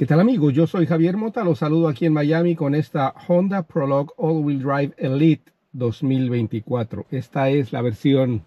¿Qué tal amigos? Yo soy Javier Mota, los saludo aquí en Miami con esta Honda Prologue All Wheel Drive Elite 2024. Esta es la versión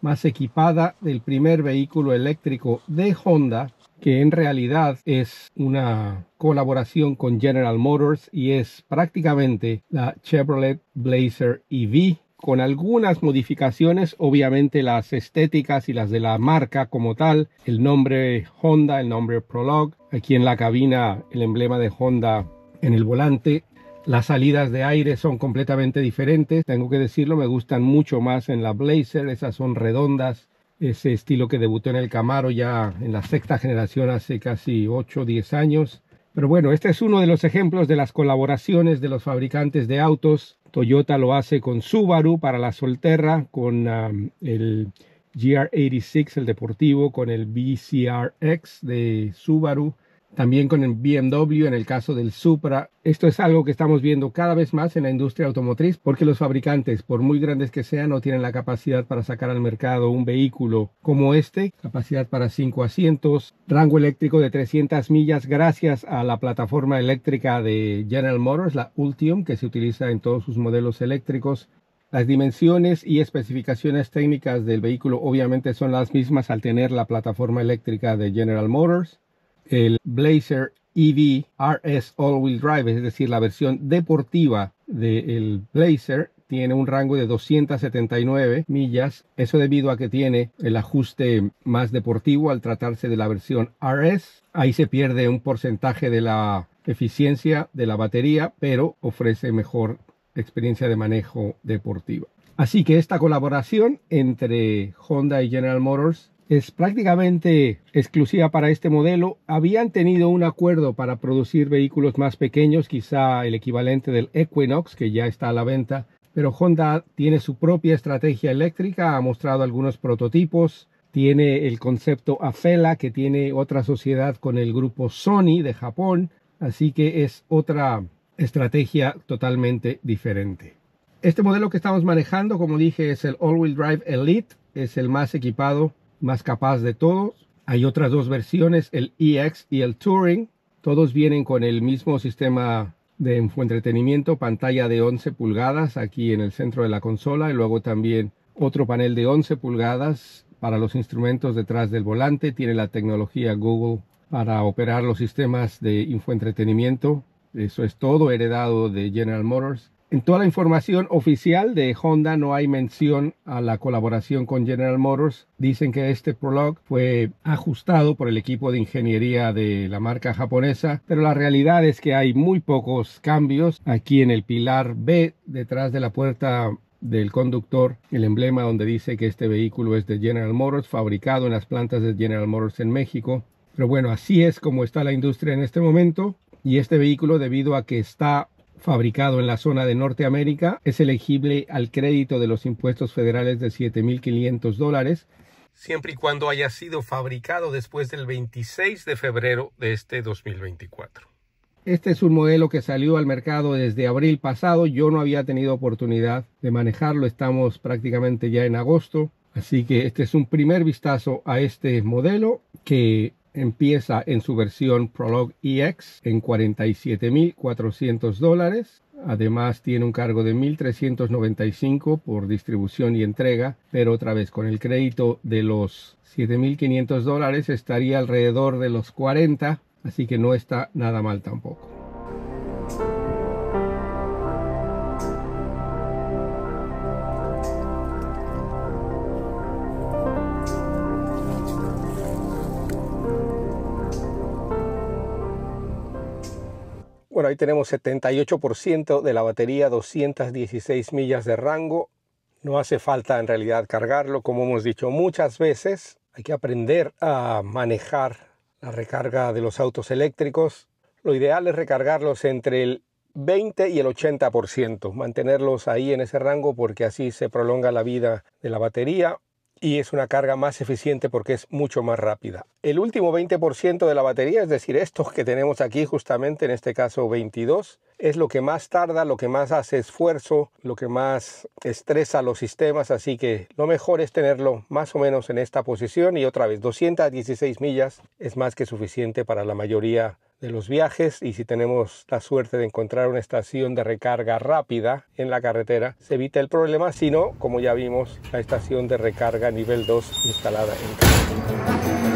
más equipada del primer vehículo eléctrico de Honda, que en realidad es una colaboración con General Motors y es prácticamente la Chevrolet Blazer EV con algunas modificaciones, obviamente las estéticas y las de la marca como tal, el nombre Honda, el nombre Prologue, aquí en la cabina el emblema de Honda en el volante, las salidas de aire son completamente diferentes, tengo que decirlo, me gustan mucho más en la Blazer, esas son redondas, ese estilo que debutó en el Camaro ya en la sexta generación hace casi 8 o 10 años. Pero bueno, este es uno de los ejemplos de las colaboraciones de los fabricantes de autos Toyota lo hace con Subaru para la solterra, con um, el GR86, el deportivo, con el BCRX de Subaru, también con el BMW en el caso del Supra. Esto es algo que estamos viendo cada vez más en la industria automotriz porque los fabricantes, por muy grandes que sean, no tienen la capacidad para sacar al mercado un vehículo como este. Capacidad para cinco asientos, rango eléctrico de 300 millas gracias a la plataforma eléctrica de General Motors, la Ultium, que se utiliza en todos sus modelos eléctricos. Las dimensiones y especificaciones técnicas del vehículo obviamente son las mismas al tener la plataforma eléctrica de General Motors el Blazer EV RS All Wheel Drive, es decir, la versión deportiva del Blazer, tiene un rango de 279 millas, eso debido a que tiene el ajuste más deportivo al tratarse de la versión RS. Ahí se pierde un porcentaje de la eficiencia de la batería, pero ofrece mejor experiencia de manejo deportiva. Así que esta colaboración entre Honda y General Motors es prácticamente exclusiva para este modelo. Habían tenido un acuerdo para producir vehículos más pequeños, quizá el equivalente del Equinox, que ya está a la venta. Pero Honda tiene su propia estrategia eléctrica, ha mostrado algunos prototipos, tiene el concepto Afela, que tiene otra sociedad con el grupo Sony de Japón, así que es otra estrategia totalmente diferente. Este modelo que estamos manejando, como dije, es el All-Wheel Drive Elite, es el más equipado más capaz de todos. Hay otras dos versiones, el EX y el Touring. Todos vienen con el mismo sistema de infoentretenimiento, pantalla de 11 pulgadas aquí en el centro de la consola y luego también otro panel de 11 pulgadas para los instrumentos detrás del volante. Tiene la tecnología Google para operar los sistemas de infoentretenimiento. Eso es todo heredado de General Motors. En toda la información oficial de Honda no hay mención a la colaboración con General Motors. Dicen que este prologue fue ajustado por el equipo de ingeniería de la marca japonesa, pero la realidad es que hay muy pocos cambios. Aquí en el pilar B, detrás de la puerta del conductor, el emblema donde dice que este vehículo es de General Motors, fabricado en las plantas de General Motors en México. Pero bueno, así es como está la industria en este momento y este vehículo debido a que está fabricado en la zona de Norteamérica es elegible al crédito de los impuestos federales de 7.500 dólares, siempre y cuando haya sido fabricado después del 26 de febrero de este 2024. Este es un modelo que salió al mercado desde abril pasado. Yo no había tenido oportunidad de manejarlo. Estamos prácticamente ya en agosto. Así que este es un primer vistazo a este modelo que empieza en su versión Prologue EX en 47.400 dólares. Además tiene un cargo de 1.395 por distribución y entrega, pero otra vez con el crédito de los 7.500 dólares estaría alrededor de los 40, así que no está nada mal tampoco. Bueno, ahí tenemos 78% de la batería, 216 millas de rango. No hace falta en realidad cargarlo, como hemos dicho muchas veces. Hay que aprender a manejar la recarga de los autos eléctricos. Lo ideal es recargarlos entre el 20 y el 80%, mantenerlos ahí en ese rango porque así se prolonga la vida de la batería y es una carga más eficiente porque es mucho más rápida. El último 20% de la batería, es decir, estos que tenemos aquí justamente, en este caso 22, es lo que más tarda, lo que más hace esfuerzo, lo que más estresa los sistemas, así que lo mejor es tenerlo más o menos en esta posición y otra vez 216 millas es más que suficiente para la mayoría de los viajes y si tenemos la suerte de encontrar una estación de recarga rápida en la carretera, se evita el problema, sino, como ya vimos, la estación de recarga nivel 2 instalada en